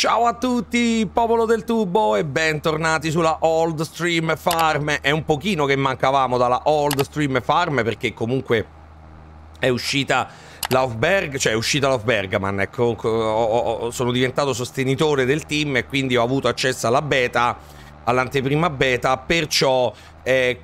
Ciao a tutti, popolo del tubo e bentornati sulla Old Stream Farm. È un pochino che mancavamo dalla Old Stream Farm perché comunque è uscita Laufberg, cioè è uscita Laufbergman, ecco, sono diventato sostenitore del team e quindi ho avuto accesso alla beta, all'anteprima beta, perciò eh,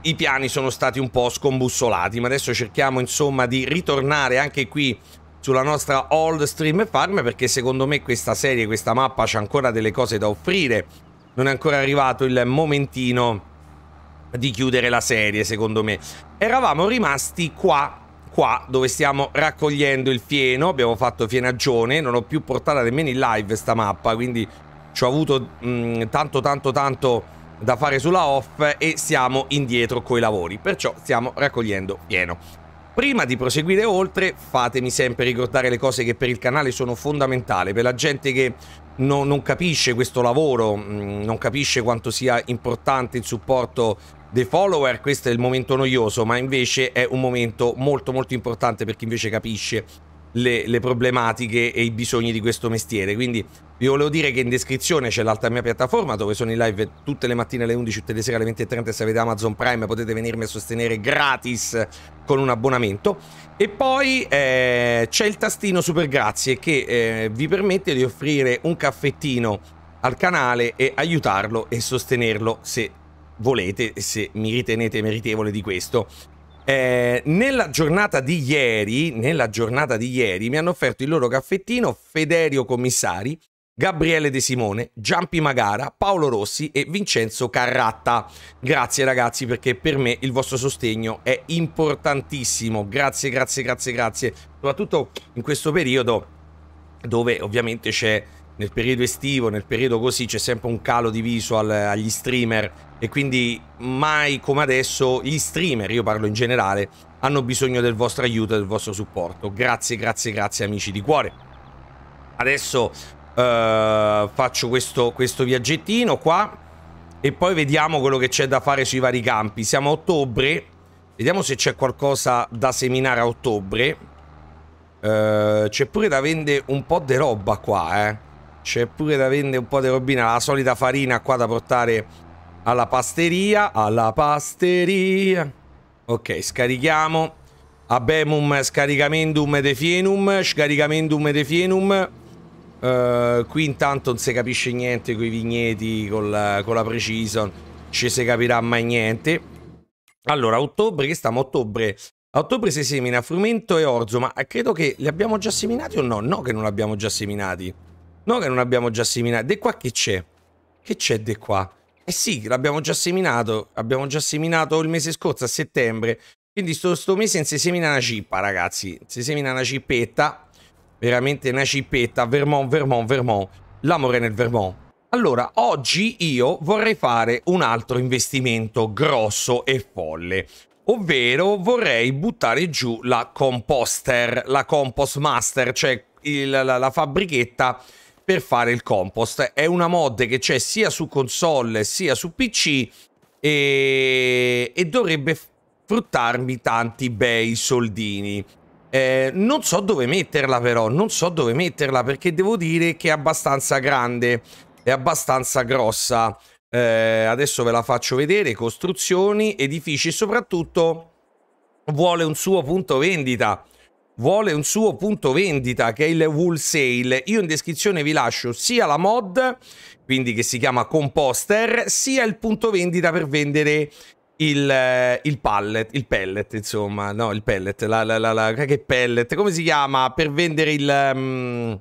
i piani sono stati un po' scombussolati, ma adesso cerchiamo insomma di ritornare anche qui sulla nostra Old Stream Farm perché secondo me questa serie, questa mappa c'è ancora delle cose da offrire. Non è ancora arrivato il momentino di chiudere la serie, secondo me. Eravamo rimasti qua qua dove stiamo raccogliendo il fieno, abbiamo fatto fienagione, non ho più portata nemmeno in live sta mappa, quindi ci ho avuto mh, mm, tanto tanto tanto da fare sulla off e siamo indietro coi lavori, perciò stiamo raccogliendo fieno. Prima di proseguire oltre, fatemi sempre ricordare le cose che per il canale sono fondamentali, per la gente che no, non capisce questo lavoro, mm, non capisce quanto sia importante il supporto dei follower, questo è il momento noioso, ma invece è un momento molto molto importante per chi invece capisce le, le problematiche e i bisogni di questo mestiere, quindi vi volevo dire che in descrizione c'è l'altra mia piattaforma dove sono in live tutte le mattine alle 11, tutte le sere alle 20 e 30. se avete Amazon Prime potete venirmi a sostenere gratis con un abbonamento. E poi eh, c'è il tastino Super Grazie che eh, vi permette di offrire un caffettino al canale e aiutarlo e sostenerlo se volete e se mi ritenete meritevole di questo. Eh, nella, giornata di ieri, nella giornata di ieri mi hanno offerto il loro caffettino Federio Commissari Gabriele De Simone, Giampi Magara, Paolo Rossi e Vincenzo Carratta. Grazie ragazzi perché per me il vostro sostegno è importantissimo. Grazie, grazie, grazie, grazie. Soprattutto in questo periodo dove ovviamente c'è nel periodo estivo, nel periodo così c'è sempre un calo di visual eh, agli streamer e quindi mai come adesso gli streamer, io parlo in generale, hanno bisogno del vostro aiuto e del vostro supporto. Grazie, grazie, grazie amici di cuore. Adesso eh, faccio questo, questo viaggettino qua e poi vediamo quello che c'è da fare sui vari campi. Siamo a ottobre, vediamo se c'è qualcosa da seminare a ottobre. Uh, c'è pure da vendere un po' di roba qua, eh. C'è pure da vendere un po' di robina, la solita farina qua da portare alla pasteria. Alla pasteria. Ok, scarichiamo. Abemum scaricamendum defienum, scaricamendum defienum. Uh, qui intanto non si capisce niente con i vigneti, con la, con la precision, ci si capirà mai niente. Allora, ottobre, che stiamo a ottobre? A ottobre si semina frumento e orzo, ma credo che li abbiamo già seminati o no? No che non li abbiamo già seminati. No che non li abbiamo già seminati. De qua che c'è? Che c'è de qua? Eh sì, l'abbiamo già seminato. Abbiamo già seminato il mese scorso, a settembre. Quindi sto, sto mese si semina una cippa, ragazzi. Si semina una cippetta Veramente una cippetta. Vermont, Vermont, Vermont. L'amore nel Vermont. Allora, oggi io vorrei fare un altro investimento grosso e folle. Ovvero vorrei buttare giù la composter, la compost master, cioè il, la, la fabbrichetta per fare il compost. È una mod che c'è sia su console sia su PC e, e dovrebbe fruttarmi tanti bei soldini. Eh, non so dove metterla però, non so dove metterla perché devo dire che è abbastanza grande, è abbastanza grossa. Eh, adesso ve la faccio vedere, costruzioni, edifici e soprattutto vuole un suo punto vendita. Vuole un suo punto vendita che è il wholesale. Io in descrizione vi lascio sia la mod, quindi che si chiama Composter, sia il punto vendita per vendere il, eh, il, pallet, il pellet, insomma, no, il pellet, la, la, la, la che pellet, come si chiama per vendere il... Um,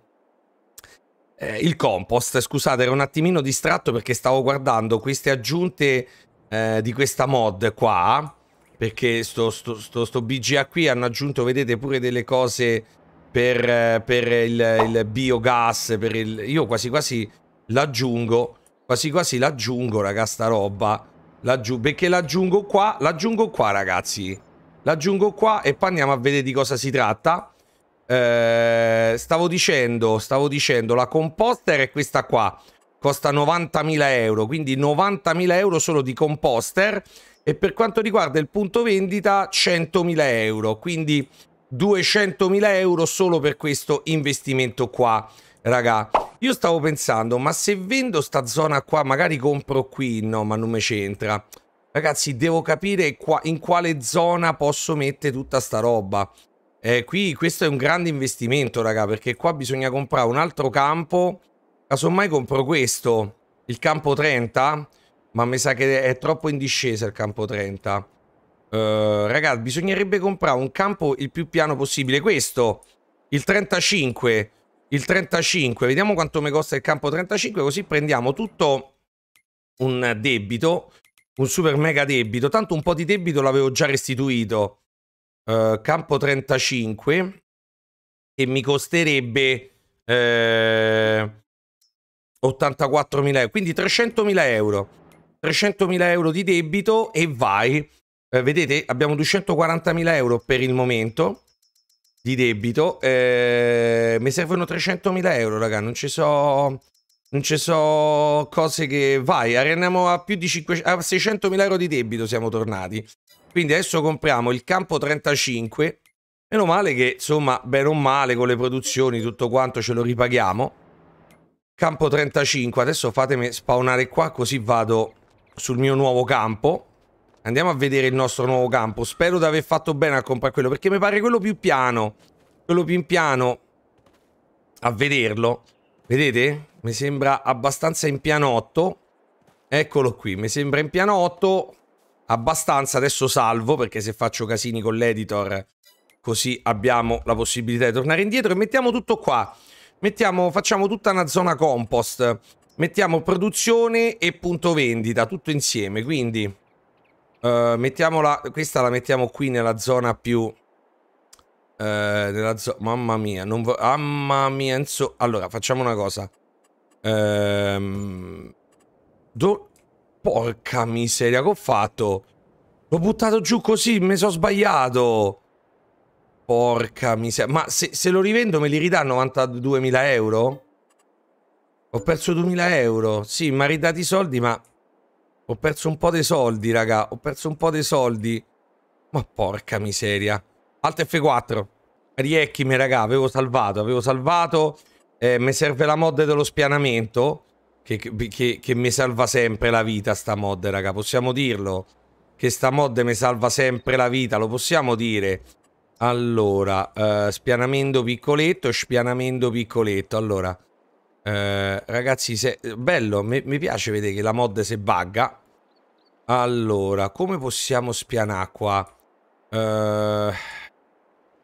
eh, il compost, scusate, ero un attimino distratto perché stavo guardando queste aggiunte eh, di questa mod qua, perché sto, sto, sto, sto, BGA qui hanno aggiunto, vedete, pure delle cose per, eh, per il, il, biogas, per il... Io quasi quasi l'aggiungo, quasi quasi l'aggiungo, raga, sta roba Laggiù, perché l'aggiungo qua, l'aggiungo qua ragazzi. L'aggiungo qua e poi andiamo a vedere di cosa si tratta. Eh, stavo dicendo, stavo dicendo, la composter è questa qua. Costa 90.000 euro, quindi 90.000 euro solo di composter. E per quanto riguarda il punto vendita, 100.000 euro. Quindi 200.000 euro solo per questo investimento qua, ragazzi. Io stavo pensando, ma se vendo sta zona qua, magari compro qui, no, ma non mi c'entra. Ragazzi, devo capire qua, in quale zona posso mettere tutta sta roba. Eh, qui questo è un grande investimento, raga, perché qua bisogna comprare un altro campo. Casomai compro questo, il campo 30, ma mi sa che è troppo in discesa il campo 30. Uh, eh, raga, bisognerebbe comprare un campo il più piano possibile. Questo, il 35, il 35, vediamo quanto mi costa il campo 35, così prendiamo tutto un debito, un super mega debito, tanto un po' di debito l'avevo già restituito, uh, campo 35, e mi costerebbe eh, 84.000 euro, quindi 300.000 euro, 300.000 euro di debito e vai, eh, vedete abbiamo 240.000 euro per il momento, di debito. Eh, mi servono 300.000 euro, raga. Non ci so. Non ci so cose che. Vai, arriviamo a più di 500, a 600.000 euro di debito. Siamo tornati. Quindi adesso compriamo il campo 35. Meno male che, insomma, bene o male, con le produzioni, tutto quanto ce lo ripaghiamo. Campo 35. Adesso fatemi spawnare qua, così vado sul mio nuovo campo. Andiamo a vedere il nostro nuovo campo. Spero di aver fatto bene a comprare quello, perché mi pare quello più piano. Quello più in piano. A vederlo. Vedete? Mi sembra abbastanza in pianotto. Eccolo qui, mi sembra in pianotto. Abbastanza, adesso salvo, perché se faccio casini con l'editor, così abbiamo la possibilità di tornare indietro. E mettiamo tutto qua. Mettiamo, facciamo tutta una zona compost. Mettiamo produzione e punto vendita, tutto insieme, quindi... Eh, mettiamola, questa la mettiamo qui nella zona più... Uh, nella zo mamma mia, non vo- mamma mia, Enzo. Allora, facciamo una cosa. Um, do- Porca miseria, che ho fatto? L'ho buttato giù così, mi sono sbagliato. Porca miseria. Ma se, se lo rivendo me li ridà 92.000 euro? Ho perso 2.000 euro. Sì, mi ha ridato i soldi, ma... Ho perso un po' dei soldi, raga. Ho perso un po' dei soldi. Ma porca miseria. Alt F4. Riecchimi, raga. Avevo salvato, avevo salvato. Eh, mi serve la mod dello spianamento. Che, che, che, mi salva sempre la vita sta mod, raga. Possiamo dirlo? Che sta mod mi salva sempre la vita, lo possiamo dire. Allora, eh, spianamento piccoletto, spianamento piccoletto. Allora, eh, ragazzi, se... bello, mi, mi piace vedere che la mod si bugga. Allora, come possiamo spianare qua? Eh,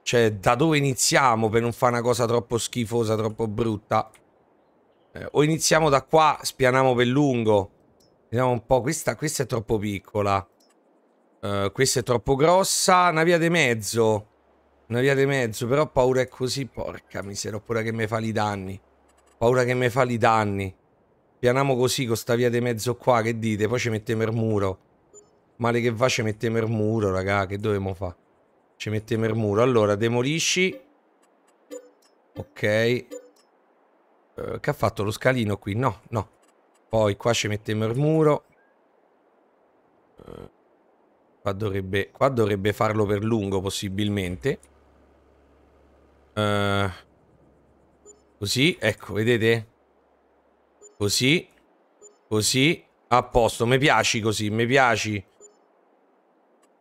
cioè, da dove iniziamo per non fare una cosa troppo schifosa, troppo brutta? Eh, o iniziamo da qua, spianiamo per lungo. Vediamo un po', questa, questa è troppo piccola. Uh, questa è troppo grossa. Una via di mezzo. Una via di mezzo, però paura è così, porca miseria, ho paura che mi fa i danni. Paura che mi fa i danni. Pianiamo così con sta via di mezzo qua, che dite? Poi ci mettiamo il muro. Male che va ci mettiamo il muro, raga, che dobbiamo fare? Ci mettiamo il muro. Allora, demolisci. Ok. Uh, che ha fatto lo scalino qui? No, no. Poi qua ci mettiamo il muro. Uh, qua, dovrebbe, qua dovrebbe farlo per lungo, possibilmente. Ehm... Uh, Così, ecco, vedete? Così. Così. A posto, mi piaci così, mi piaci.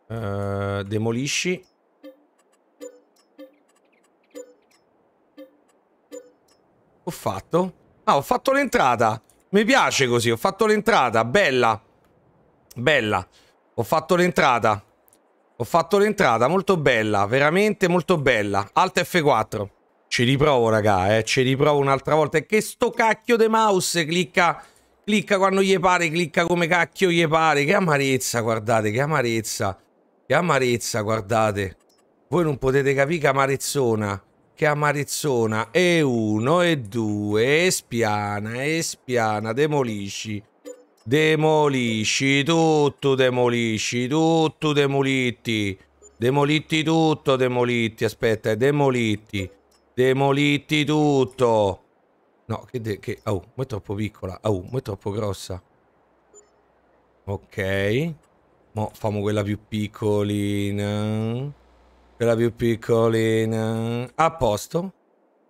Uh, demolisci. Ho fatto? Ah, ho fatto l'entrata. Mi piace così, ho fatto l'entrata, bella. Bella. Ho fatto l'entrata. Ho fatto l'entrata, molto bella, veramente molto bella. Alt F4. Ci riprovo, raga, eh. Ci riprovo un'altra volta. E che sto cacchio de mouse clicca... Clicca quando gli pare, clicca come cacchio gli pare. Che amarezza, guardate, che amarezza. Che amarezza, guardate. Voi non potete capire che amarezzona. Che amarezzona. E uno, e due, e spiana, e spiana. Demolisci. Demolisci tutto, demolisci tutto, demolitti. Demolitti tutto, demolitti. Aspetta, eh, demolitti. Demoliti tutto. No, che... De che oh, ma è troppo piccola. Oh, ma è troppo grossa. Ok. Mo famo quella più piccolina. Quella più piccolina. A posto.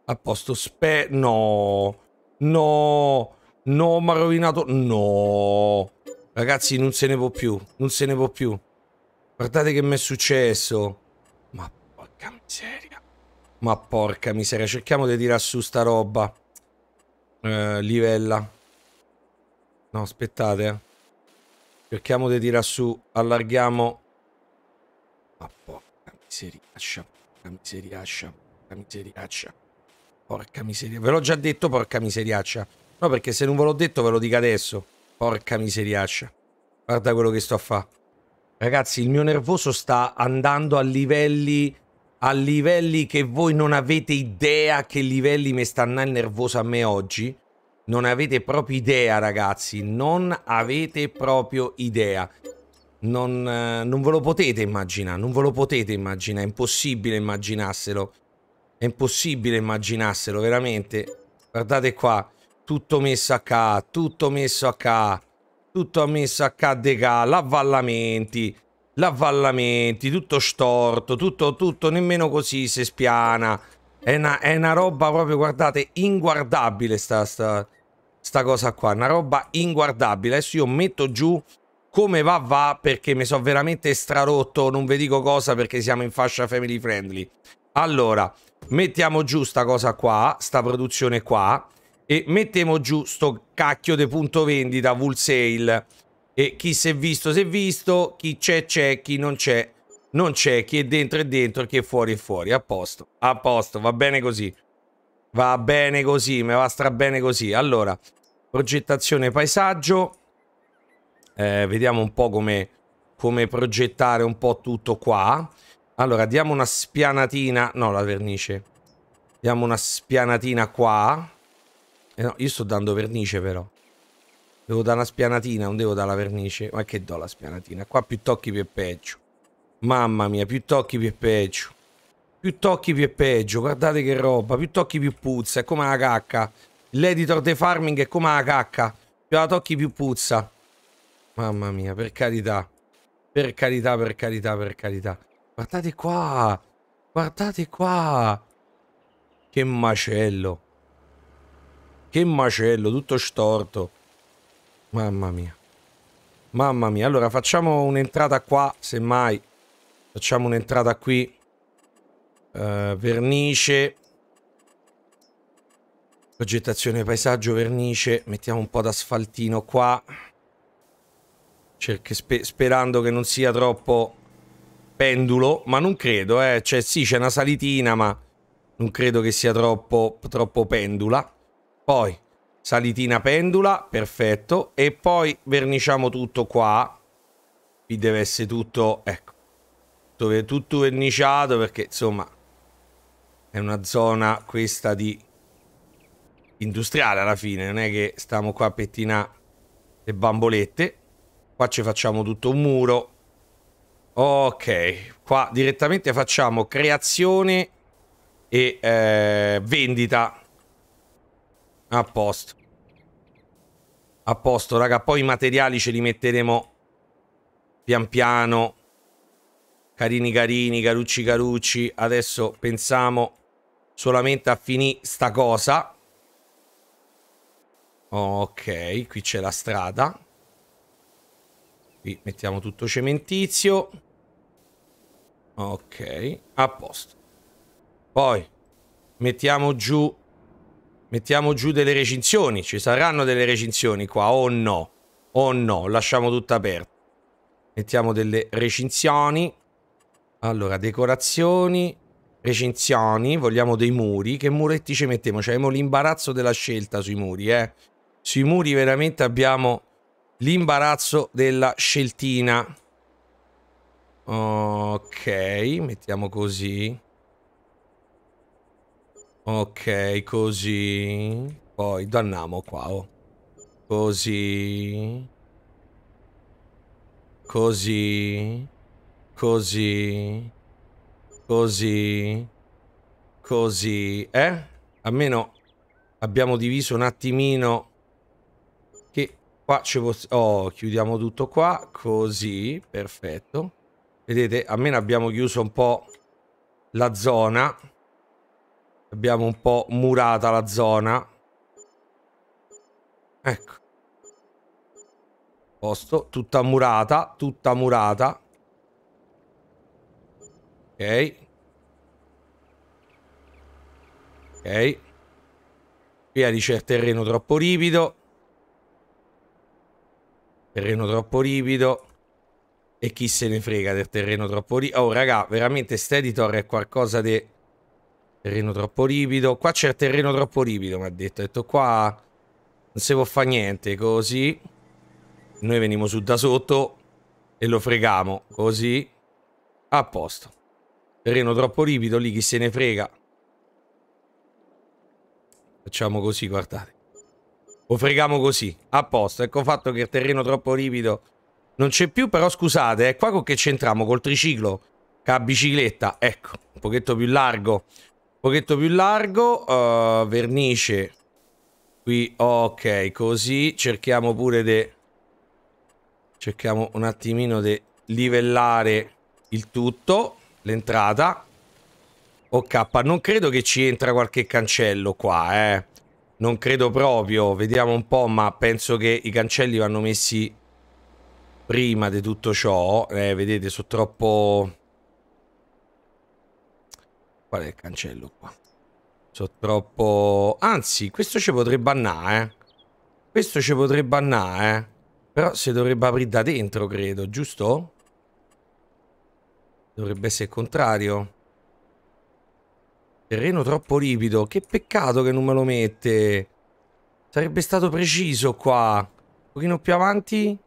A posto. Spe... No. No. No, mi ha rovinato. No. Ragazzi, non se ne può più. Non se ne può più. Guardate che mi è successo. Ma porca miseria. Ma porca miseria, cerchiamo di tirare su sta roba. Eh, livella. No, aspettate. Eh. Cerchiamo di tirare su, allarghiamo. Ma porca miseriaccia, porca miseriaccia, porca miseriaccia. Porca miseria. Ve l'ho già detto, porca miseriaccia. No, perché se non ve l'ho detto ve lo dico adesso. Porca miseriaccia. Guarda quello che sto a fare. Ragazzi, il mio nervoso sta andando a livelli a livelli che voi non avete idea che livelli mi stanno andando nervoso a me oggi. Non avete proprio idea, ragazzi. Non avete proprio idea. Non, eh, non ve lo potete immaginare. Non ve lo potete immaginare. È impossibile immaginarselo. È impossibile immaginarselo, veramente. Guardate qua. Tutto messo a K. Tutto messo a K. Tutto messo a K. Deca. L'avvallamenti l'avvallamenti, tutto storto, tutto, tutto, nemmeno così si spiana. È una, è una roba proprio, guardate, inguardabile sta, sta, sta cosa qua, una roba inguardabile. Adesso io metto giù come va va perché mi sono veramente strarotto, non vi dico cosa perché siamo in fascia family friendly. Allora, mettiamo giù sta cosa qua, sta produzione qua e mettiamo giù sto cacchio di punto vendita, wholesale. sale e chi si è visto si è visto, chi c'è c'è, chi non c'è non c'è, chi è dentro è dentro, chi è fuori è fuori. A posto, a posto, va bene così. Va bene così, mi va stra bene così. Allora, progettazione paesaggio. Eh, vediamo un po' come, come progettare un po' tutto qua. Allora, diamo una spianatina. No, la vernice. Diamo una spianatina qua. Eh no, io sto dando vernice però. Devo dare una spianatina, non devo dare la vernice. Ma che do la spianatina? Qua più tocchi più è peggio. Mamma mia, più tocchi più è peggio. Più tocchi più è peggio, guardate che roba. Più tocchi più puzza, è come la cacca. L'editor dei farming è come la cacca. Più la tocchi più puzza. Mamma mia, per carità. Per carità, per carità, per carità. Guardate qua. Guardate qua. Che macello. Che macello, tutto storto. Mamma mia. Mamma mia. Allora facciamo un'entrata qua, semmai. Facciamo un'entrata qui. Uh, vernice. Progettazione paesaggio, vernice. Mettiamo un po' d'asfaltino qua. Cerche, spe sperando che non sia troppo pendulo, ma non credo, eh. Cioè, sì, c'è una salitina, ma non credo che sia troppo, troppo pendula. Poi, salitina pendula, perfetto, e poi verniciamo tutto qua, qui deve essere tutto, ecco, dove tutto verniciato perché insomma è una zona questa di industriale alla fine, non è che stiamo qua a pettinare le bambolette, qua ci facciamo tutto un muro, ok, qua direttamente facciamo creazione e eh, vendita, a posto. A posto, raga. Poi i materiali ce li metteremo pian piano. Carini carini, carucci carucci. Adesso pensiamo solamente a finire sta cosa. Ok, qui c'è la strada. Qui mettiamo tutto cementizio. Ok, a posto. Poi mettiamo giù mettiamo giù delle recinzioni, ci saranno delle recinzioni qua o oh no? O oh no, lasciamo tutto aperto. Mettiamo delle recinzioni. Allora, decorazioni, recinzioni, vogliamo dei muri. Che muretti ci mettiamo? Cioè, abbiamo l'imbarazzo della scelta sui muri, eh. Sui muri veramente abbiamo l'imbarazzo della sceltina. Ok, mettiamo così. Ok, così. Poi danniamo qua. Oh. Così. Così. Così. Così. Così. Eh? Almeno abbiamo diviso un attimino. Che qua ci possiamo... Oh, chiudiamo tutto qua. Così. Perfetto. Vedete, almeno abbiamo chiuso un po' la zona. Abbiamo un po' murata la zona. Ecco. Posto, tutta murata, tutta murata. Ok. Ok. Via dice certo, il terreno troppo ripido. Terreno troppo ripido. E chi se ne frega del terreno troppo ripido. Oh, raga, veramente Steditor è qualcosa di... De Terreno troppo ripido. Qua c'è il terreno troppo ripido, mi ha detto. Ha detto qua non si può fare niente, così. Noi veniamo su da sotto e lo fregamo, così. A posto. Terreno troppo ripido, lì chi se ne frega. Facciamo così, guardate. Lo freghiamo così, a posto. Ecco fatto che il terreno troppo ripido non c'è più, però scusate, è eh, qua con che c'entriamo, col triciclo, che ha bicicletta, ecco, un pochetto più largo, pochetto più largo, uh, vernice qui, ok, così, cerchiamo pure di, cerchiamo un attimino di livellare il tutto, l'entrata, ok, non credo che ci entra qualche cancello qua, eh, non credo proprio, vediamo un po', ma penso che i cancelli vanno messi prima di tutto ciò, eh, vedete, sono troppo Qual è il cancello qua? So troppo... Anzi, questo ci potrebbe andare, eh. Questo ci potrebbe andare, eh. Però si dovrebbe aprire da dentro, credo, giusto? Dovrebbe essere il contrario. Terreno troppo ripido. Che peccato che non me lo mette. Sarebbe stato preciso qua. Un pochino più avanti.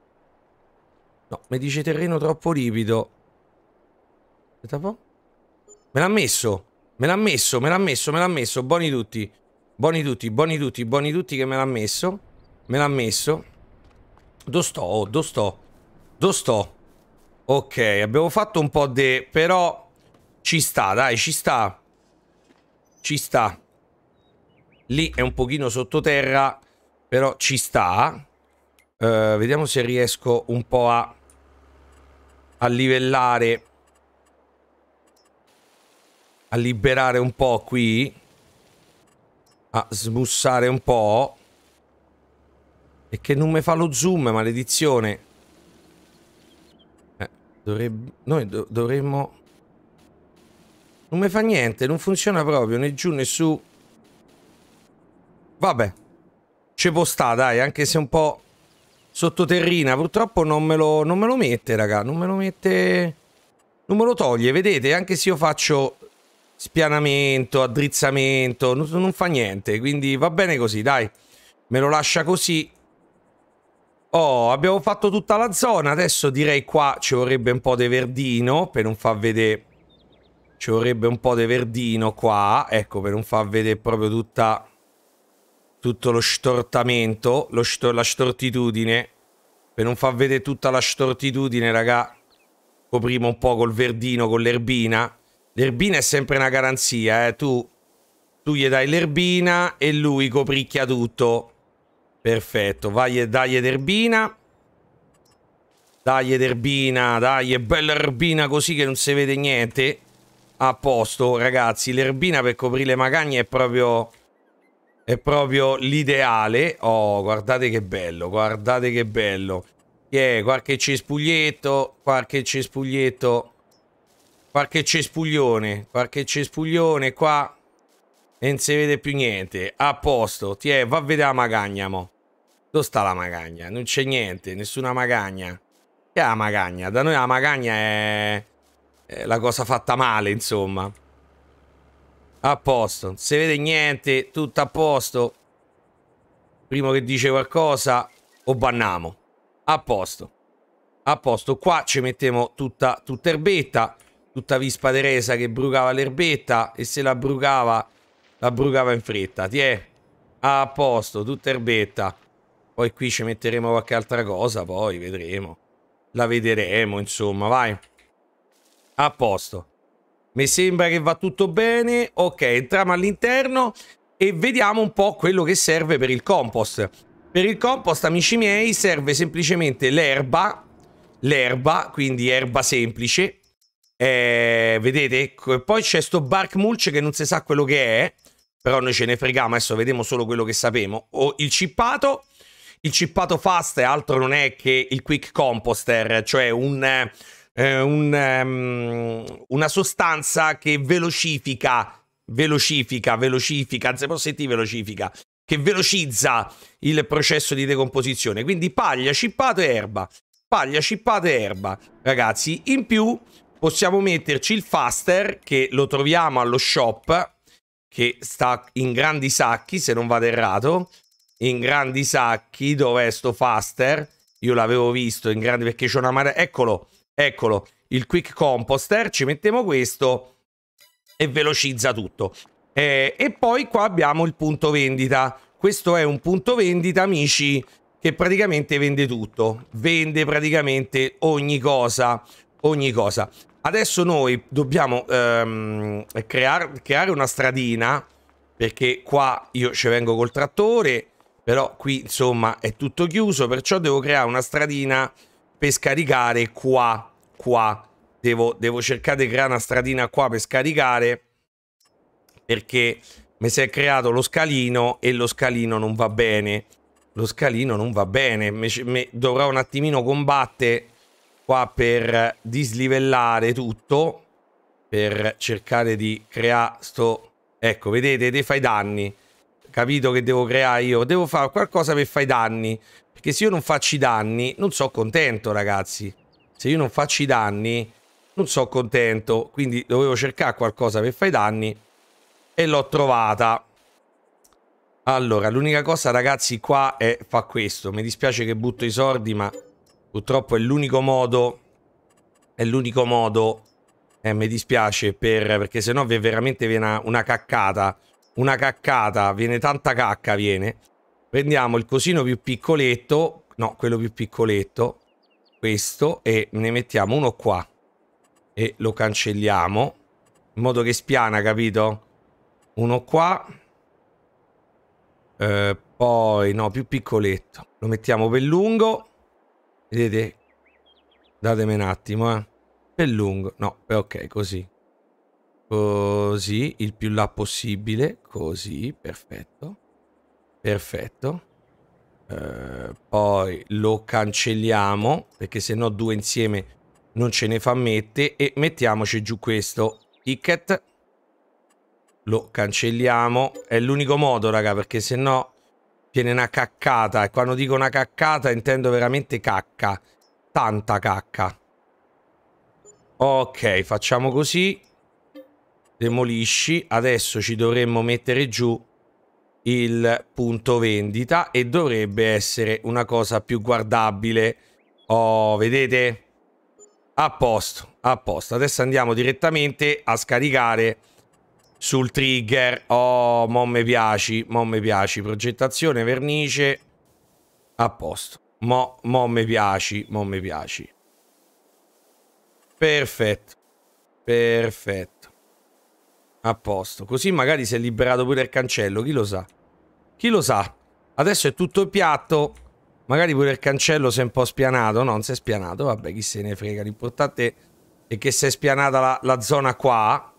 No, mi dice terreno troppo ripido. Aspetta un po'. Me l'ha messo. Me l'ha messo, me l'ha messo, me l'ha messo. Buoni tutti. Buoni tutti, buoni tutti, buoni tutti che me l'ha messo. Me l'ha messo. Do sto, oh, do sto. Do sto. Ok, abbiamo fatto un po' di... Però ci sta, dai, ci sta. Ci sta. Lì è un pochino sottoterra, però ci sta. Uh, vediamo se riesco un po' a, a livellare a liberare un po' qui, a smussare un po'. E che non mi fa lo zoom, maledizione. Eh, dovrebbe... Noi do dovremmo... Non mi fa niente, non funziona proprio, né giù né su. Vabbè. Ci può sta, dai, anche se un po' sottoterrina. Purtroppo non me lo, non me lo mette, raga. Non me lo mette... Non me lo toglie, vedete? Anche se io faccio spianamento, addrizzamento, non, non fa niente, quindi va bene così, dai. Me lo lascia così. Oh, abbiamo fatto tutta la zona, adesso direi qua ci vorrebbe un po' di verdino per non far vedere... Ci vorrebbe un po' di verdino qua, ecco, per non far vedere proprio tutta... Tutto lo stortamento, lo stor la stortitudine. Per non far vedere tutta la stortitudine, raga, copriamo un po' col verdino, con l'erbina. L'erbina è sempre una garanzia, eh. Tu, tu gli dai l'erbina e lui copricchia tutto. Perfetto, vai e dai l'erbina. Dai l'erbina, dai, bella erbina così che non si vede niente. A posto, ragazzi, l'erbina per coprire le magagne è proprio... È proprio l'ideale. Oh, guardate che bello, guardate che bello. Yeah, qualche cespuglietto, qualche cespuglietto qualche cespuglione, qualche cespuglione qua e non si vede più niente. A posto, ti è, va a vedere la magagna mo. Dove sta la magagna? Non c'è niente, nessuna magagna. Che è la magagna? Da noi la magagna è... è la cosa fatta male, insomma. A posto, non si vede niente, tutto a posto. Primo che dice qualcosa, o banniamo. A posto. A posto, qua ci mettiamo tutta, tutta erbetta tutta vispa Teresa che brucava l'erbetta e se la brucava, la brucava in fretta. Ti è ah, a posto, tutta erbetta. Poi qui ci metteremo qualche altra cosa, poi vedremo. La vedremo, insomma, vai. A posto. Mi sembra che va tutto bene. Ok, entriamo all'interno e vediamo un po' quello che serve per il compost. Per il compost, amici miei, serve semplicemente l'erba, l'erba, quindi erba semplice, eh, vedete, ecco, poi c'è sto Bark Mulch che non si sa quello che è, però noi ce ne freghiamo, adesso vediamo solo quello che sappiamo. O il cippato, il cippato fast altro non è che il quick composter, cioè un, eh, un, um, una sostanza che velocifica, velocifica, velocifica, anzi posso sentire velocifica, che velocizza il processo di decomposizione. Quindi paglia, cippato e erba. Paglia, cippato e erba. Ragazzi, in più possiamo metterci il faster che lo troviamo allo shop che sta in grandi sacchi se non vado errato in grandi sacchi dov'è sto faster io l'avevo visto in grandi perché c'è una marea eccolo eccolo il quick composter ci mettiamo questo e velocizza tutto eh, e poi qua abbiamo il punto vendita questo è un punto vendita amici che praticamente vende tutto vende praticamente ogni cosa ogni cosa. Adesso noi dobbiamo ehm, crear, creare una stradina, perché qua io ci vengo col trattore, però qui insomma è tutto chiuso, perciò devo creare una stradina per scaricare qua, qua. Devo, devo cercare di creare una stradina qua per scaricare, perché mi si è creato lo scalino e lo scalino non va bene. Lo scalino non va bene, mi, mi, dovrò un attimino combattere qua per dislivellare tutto, per cercare di creare sto... Ecco, vedete, te fai danni. Capito che devo creare io? Devo fare qualcosa per fare danni. Perché se io non faccio i danni, non sono contento, ragazzi. Se io non faccio i danni, non sono contento. Quindi dovevo cercare qualcosa per fare danni. E l'ho trovata. Allora, l'unica cosa, ragazzi, qua è fa questo. Mi dispiace che butto i sordi, ma Purtroppo è l'unico modo, è l'unico modo, eh, mi dispiace, per, perché sennò vi veramente viene una, una caccata, una caccata, viene tanta cacca, viene. Prendiamo il cosino più piccoletto, no, quello più piccoletto, questo, e ne mettiamo uno qua. E lo cancelliamo, in modo che spiana, capito? Uno qua, eh, poi no, più piccoletto. Lo mettiamo per lungo. Vedete? Datemi un attimo, eh. Per lungo. No, beh, ok, così. Così, il più là possibile. Così, perfetto. Perfetto. Eh, poi lo cancelliamo, perché se no due insieme non ce ne fa mette. E mettiamoci giù questo ticket. Lo cancelliamo. È l'unico modo, raga, perché se no Viene una caccata. E quando dico una caccata intendo veramente cacca. Tanta cacca. Ok, facciamo così. Demolisci. Adesso ci dovremmo mettere giù il punto vendita e dovrebbe essere una cosa più guardabile. Oh, vedete? A posto, a posto. Adesso andiamo direttamente a scaricare sul trigger. Oh, mom mi piaci, mom mi piaci. Progettazione, vernice, a posto. Mo, mo mi piaci, mom mi piaci. Perfetto, perfetto. A posto. Così magari si è liberato pure il cancello, chi lo sa. Chi lo sa. Adesso è tutto piatto. Magari pure il cancello si è un po' spianato. No, non si è spianato. Vabbè, chi se ne frega. L'importante è che si è spianata la, la zona qua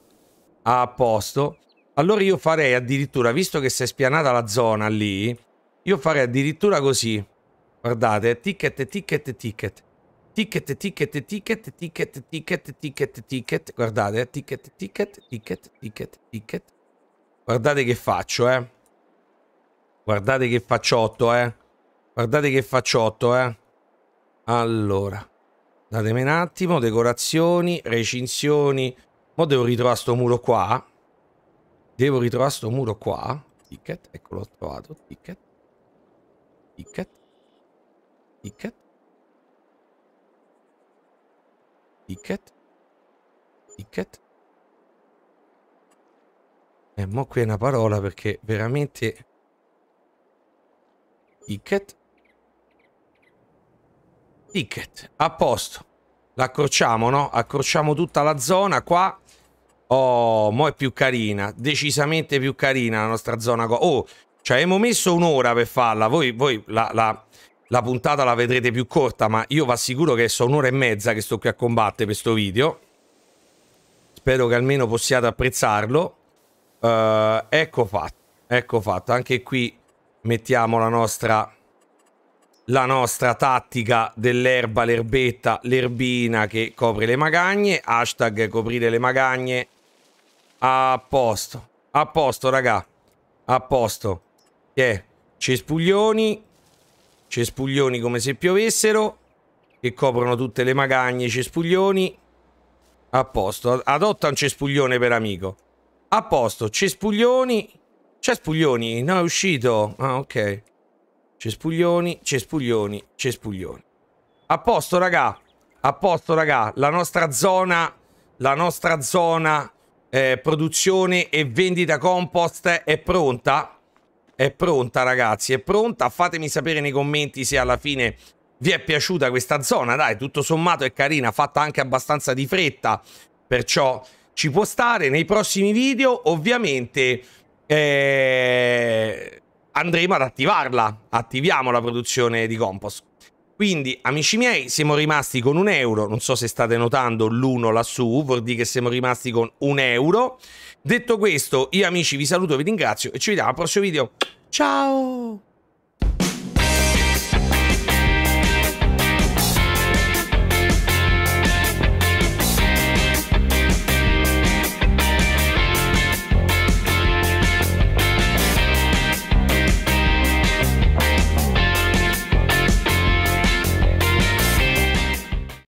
a posto. Allora io farei addirittura, visto che si è spianata la zona lì, io farei addirittura così. Guardate, ticket, ticket, ticket. Ticket, ticket, ticket, ticket, ticket, ticket, ticket. Guardate, ticket, ticket, ticket, ticket, ticket. Guardate che faccio, eh. Guardate che facciotto, eh. Guardate che facciotto, eh. Allora. Datemi un attimo, decorazioni, recinzioni, Mo devo ritrovare sto muro qua. Devo ritrovare sto muro qua. Ticket, eccolo, ho trovato. Ticket. Ticket. Ticket. Ticket. Ticket. E eh, mo qui è una parola perché veramente... Ticket. Ticket. A posto. L'accrociamo, no? Accrociamo tutta la zona qua. Oh, mo è più carina. Decisamente più carina la nostra zona. qua. Oh, ci cioè, abbiamo messo un'ora per farla. Voi, voi la, la, la, puntata la vedrete più corta, ma io vi assicuro che sono un'ora e mezza che sto qui a combattere questo video. Spero che almeno possiate apprezzarlo. Uh, ecco fatto. Ecco fatto. Anche qui mettiamo la nostra la nostra tattica dell'erba, l'erbetta, l'erbina che copre le magagne. Hashtag coprire le magagne. A posto. A posto, raga. A posto. Che yeah. cespuglioni. Cespuglioni come se piovessero. Che coprono tutte le magagne, cespuglioni. A posto. Adotta un cespuglione per amico. A posto. Cespuglioni. Cespuglioni. No, è uscito. Ah, ok. Cespuglioni, cespuglioni, cespuglioni. A posto, raga. A posto, raga. La nostra zona, la nostra zona eh, produzione e vendita compost è pronta. È pronta, ragazzi. È pronta. Fatemi sapere nei commenti se alla fine vi è piaciuta questa zona. Dai, tutto sommato è carina, fatta anche abbastanza di fretta. Perciò ci può stare. Nei prossimi video, ovviamente... Eh andremo ad attivarla. Attiviamo la produzione di compost. Quindi, amici miei, siamo rimasti con un euro. Non so se state notando l'uno lassù, vuol dire che siamo rimasti con un euro. Detto questo, io amici vi saluto, vi ringrazio e ci vediamo al prossimo video. Ciao!